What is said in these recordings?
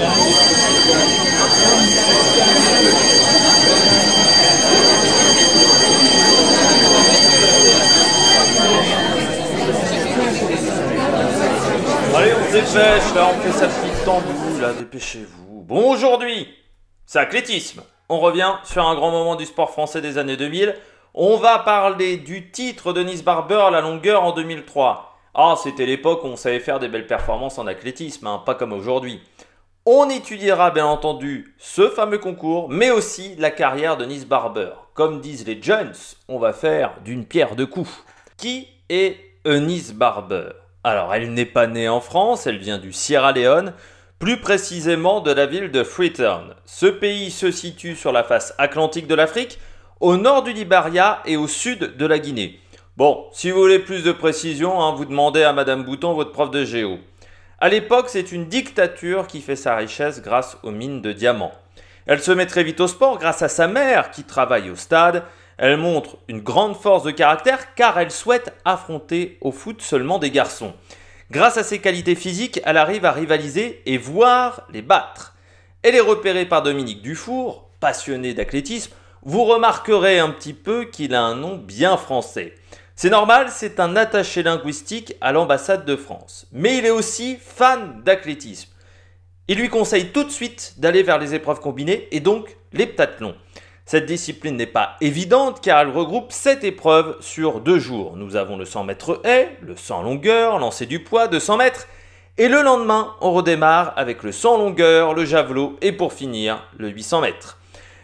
Allez, on se dépêche, là, on fait sa petite tambour, là, dépêchez-vous. Bon, aujourd'hui, c'est athlétisme. On revient sur un grand moment du sport français des années 2000. On va parler du titre de Nice Barber, la longueur en 2003. Ah, c'était l'époque où on savait faire des belles performances en athlétisme, hein, pas comme aujourd'hui. On étudiera bien entendu ce fameux concours, mais aussi la carrière de Nice Barber. Comme disent les Jones, on va faire d'une pierre deux coups. Qui est euh, Nice Barber Alors, elle n'est pas née en France, elle vient du Sierra Leone, plus précisément de la ville de Freetown. Ce pays se situe sur la face atlantique de l'Afrique, au nord du Liberia et au sud de la Guinée. Bon, si vous voulez plus de précision, hein, vous demandez à Madame Bouton, votre prof de géo. À l'époque, c'est une dictature qui fait sa richesse grâce aux mines de diamants. Elle se met très vite au sport grâce à sa mère qui travaille au stade. Elle montre une grande force de caractère car elle souhaite affronter au foot seulement des garçons. Grâce à ses qualités physiques, elle arrive à rivaliser et voir les battre. Elle est repérée par Dominique Dufour, passionné d'athlétisme. Vous remarquerez un petit peu qu'il a un nom bien français. C'est normal, c'est un attaché linguistique à l'ambassade de France. Mais il est aussi fan d'athlétisme. Il lui conseille tout de suite d'aller vers les épreuves combinées et donc les ptathlons. Cette discipline n'est pas évidente car elle regroupe 7 épreuves sur 2 jours. Nous avons le 100 mètres haie, le 100 longueur, lancer du poids, 200 mètres. Et le lendemain, on redémarre avec le 100 longueur, le javelot et pour finir, le 800 mètres.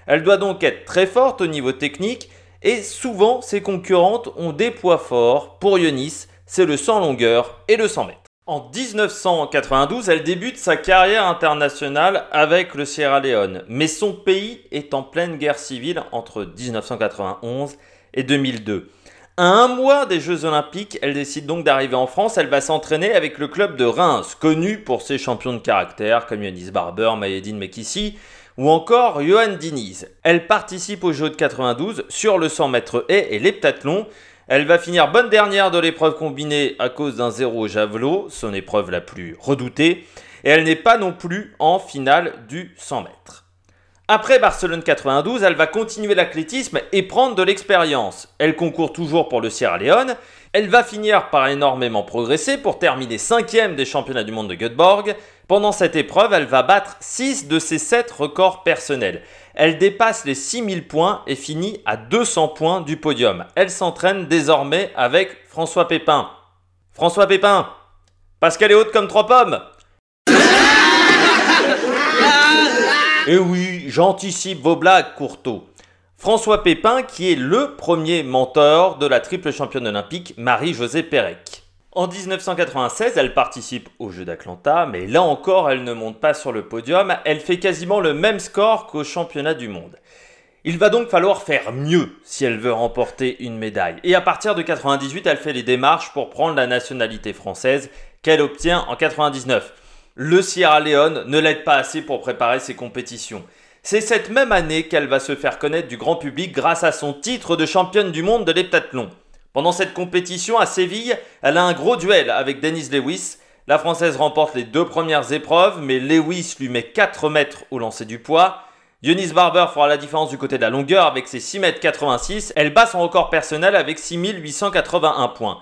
Elle doit donc être très forte au niveau technique et souvent, ses concurrentes ont des poids forts. Pour Ionis, c'est le 100 longueur et le 100 mètres. En 1992, elle débute sa carrière internationale avec le Sierra Leone, mais son pays est en pleine guerre civile entre 1991 et 2002. À un mois des Jeux Olympiques, elle décide donc d'arriver en France. Elle va s'entraîner avec le club de Reims, connu pour ses champions de caractère comme Yanis Barber, Mayedine Mekissi ou encore Johan Diniz. Elle participe aux Jeux de 92 sur le 100 mètres haies et l'heptathlon. Elle va finir bonne dernière de l'épreuve combinée à cause d'un zéro au javelot, son épreuve la plus redoutée, et elle n'est pas non plus en finale du 100 mètres. Après Barcelone 92, elle va continuer l'athlétisme et prendre de l'expérience. Elle concourt toujours pour le Sierra Leone. Elle va finir par énormément progresser pour terminer 5 des championnats du monde de Göteborg. Pendant cette épreuve, elle va battre 6 de ses 7 records personnels. Elle dépasse les 6000 points et finit à 200 points du podium. Elle s'entraîne désormais avec François Pépin. François Pépin, parce qu'elle est haute comme trois pommes Eh oui, j'anticipe vos blagues, Courto. François Pépin, qui est le premier mentor de la triple championne olympique Marie-Josée Pérec. En 1996, elle participe aux Jeux d'Atlanta, mais là encore, elle ne monte pas sur le podium. Elle fait quasiment le même score qu'au championnat du monde. Il va donc falloir faire mieux si elle veut remporter une médaille. Et à partir de 1998, elle fait les démarches pour prendre la nationalité française qu'elle obtient en 1999 le Sierra Leone ne l'aide pas assez pour préparer ses compétitions. C'est cette même année qu'elle va se faire connaître du grand public grâce à son titre de championne du monde de l'heptathlon. Pendant cette compétition à Séville, elle a un gros duel avec Denise Lewis. La Française remporte les deux premières épreuves, mais Lewis lui met 4 mètres au lancer du poids. Dionys Barber fera la différence du côté de la longueur avec ses 6 mètres. 86 Elle bat son record personnel avec 6881 points.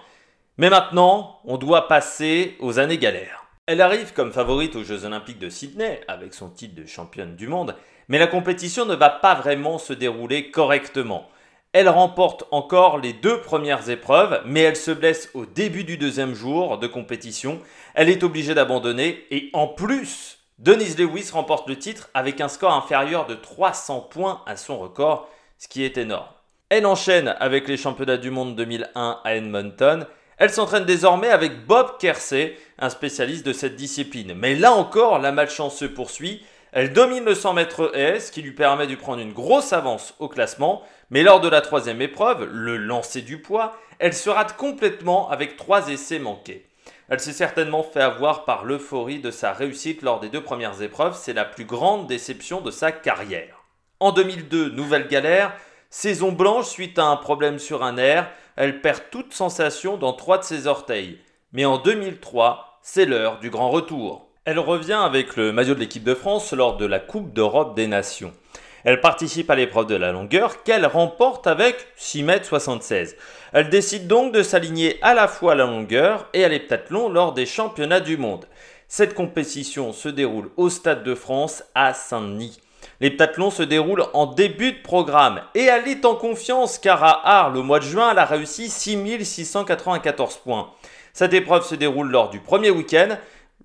Mais maintenant, on doit passer aux années galères. Elle arrive comme favorite aux Jeux olympiques de Sydney avec son titre de championne du monde, mais la compétition ne va pas vraiment se dérouler correctement. Elle remporte encore les deux premières épreuves, mais elle se blesse au début du deuxième jour de compétition. Elle est obligée d'abandonner et en plus, Denise Lewis remporte le titre avec un score inférieur de 300 points à son record, ce qui est énorme. Elle enchaîne avec les championnats du monde 2001 à Edmonton elle s'entraîne désormais avec Bob Kersey, un spécialiste de cette discipline. Mais là encore, la malchance se poursuit. Elle domine le 100 mètres ES qui lui permet de prendre une grosse avance au classement, mais lors de la troisième épreuve, le lancer du poids, elle se rate complètement avec trois essais manqués. Elle s'est certainement fait avoir par l'euphorie de sa réussite lors des deux premières épreuves, c'est la plus grande déception de sa carrière. En 2002, nouvelle galère, Saison blanche suite à un problème sur un air, elle perd toute sensation dans trois de ses orteils. Mais en 2003, c'est l'heure du grand retour. Elle revient avec le maillot de l'équipe de France lors de la Coupe d'Europe des Nations. Elle participe à l'épreuve de la longueur qu'elle remporte avec 6m76. Elle décide donc de s'aligner à la fois à la longueur et à l'heptathlon lors des championnats du monde. Cette compétition se déroule au Stade de France à Saint-Denis. Les se déroulent en début de programme et elle est en confiance car à Arles, au mois de juin, elle a réussi 6694 points. Cette épreuve se déroule lors du premier week-end.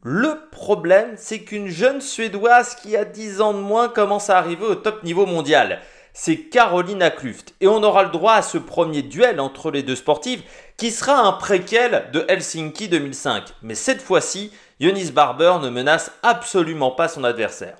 Le problème, c'est qu'une jeune Suédoise qui a 10 ans de moins commence à arriver au top niveau mondial. C'est Carolina Kluft. Et on aura le droit à ce premier duel entre les deux sportives qui sera un préquel de Helsinki 2005. Mais cette fois-ci, Yonis Barber ne menace absolument pas son adversaire.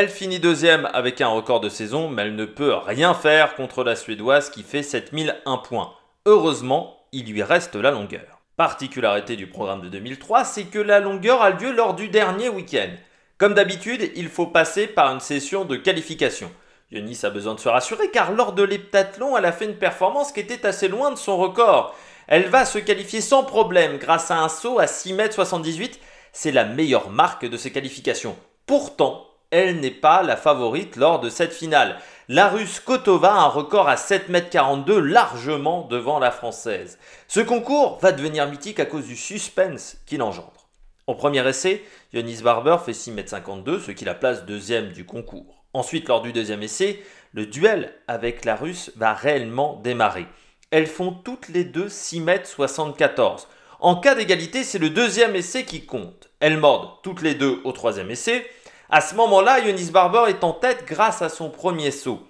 Elle finit deuxième avec un record de saison, mais elle ne peut rien faire contre la Suédoise qui fait 7001 points. Heureusement, il lui reste la longueur. Particularité du programme de 2003, c'est que la longueur a lieu lors du dernier week-end. Comme d'habitude, il faut passer par une session de qualification. Yonis a besoin de se rassurer car lors de l'heptathlon, elle a fait une performance qui était assez loin de son record. Elle va se qualifier sans problème grâce à un saut à 6m78. C'est la meilleure marque de ses qualifications. Pourtant, elle n'est pas la favorite lors de cette finale. La Russe Kotova a un record à 7m42 largement devant la Française. Ce concours va devenir mythique à cause du suspense qu'il engendre. Au premier essai, Yonis Barber fait 6m52, ce qui la place deuxième du concours. Ensuite, lors du deuxième essai, le duel avec la Russe va réellement démarrer. Elles font toutes les deux 6m74. En cas d'égalité, c'est le deuxième essai qui compte. Elles mordent toutes les deux au troisième essai, à ce moment-là, Yonis Barber est en tête grâce à son premier saut.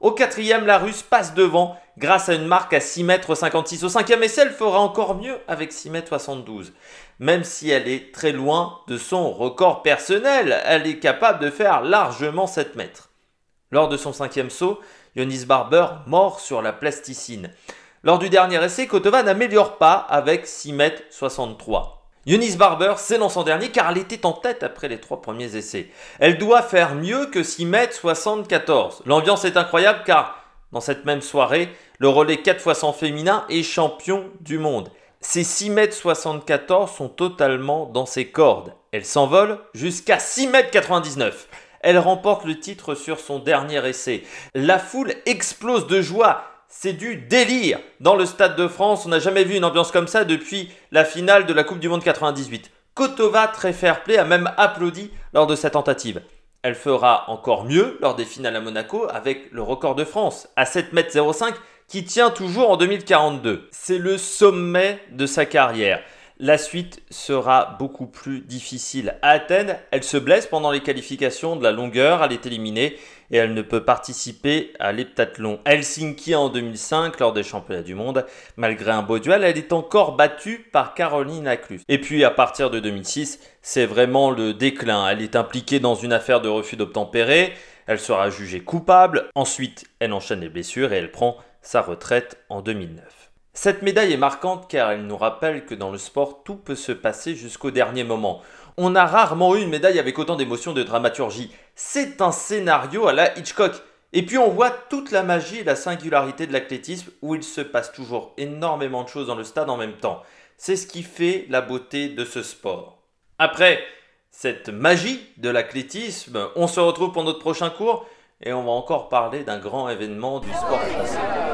Au quatrième, la Russe passe devant grâce à une marque à 6 mètres 56. Au cinquième essai, elle fera encore mieux avec 6 mètres 72. Même si elle est très loin de son record personnel, elle est capable de faire largement 7 mètres. Lors de son cinquième saut, Yonis Barber mord sur la plasticine. Lors du dernier essai, Kotova n'améliore pas avec 6 mètres 63. Eunice Barber s'élance en dernier car elle était en tête après les trois premiers essais. Elle doit faire mieux que 6 m 74. L'ambiance est incroyable car dans cette même soirée, le relais 4x100 féminin est champion du monde. Ces 6 mètres 74 sont totalement dans ses cordes. Elle s'envole jusqu'à 6 m 99. Elle remporte le titre sur son dernier essai. La foule explose de joie c'est du délire. Dans le Stade de France, on n'a jamais vu une ambiance comme ça depuis la finale de la Coupe du Monde 98. Kotova, très fair-play, a même applaudi lors de sa tentative. Elle fera encore mieux lors des finales à Monaco avec le record de France à 7m05 qui tient toujours en 2042. C'est le sommet de sa carrière. La suite sera beaucoup plus difficile. À Athènes, elle se blesse pendant les qualifications de la longueur, elle est éliminée et elle ne peut participer à l'heptathlon. Helsinki en 2005 lors des championnats du monde, malgré un beau duel, elle est encore battue par Caroline Aclus. Et puis à partir de 2006, c'est vraiment le déclin. Elle est impliquée dans une affaire de refus d'obtempérer, elle sera jugée coupable, ensuite elle enchaîne les blessures et elle prend sa retraite en 2009. Cette médaille est marquante car elle nous rappelle que dans le sport, tout peut se passer jusqu'au dernier moment. On a rarement eu une médaille avec autant d'émotions de dramaturgie. C'est un scénario à la Hitchcock. Et puis on voit toute la magie et la singularité de l'athlétisme où il se passe toujours énormément de choses dans le stade en même temps. C'est ce qui fait la beauté de ce sport. Après cette magie de l'athlétisme, on se retrouve pour notre prochain cours et on va encore parler d'un grand événement du sport français.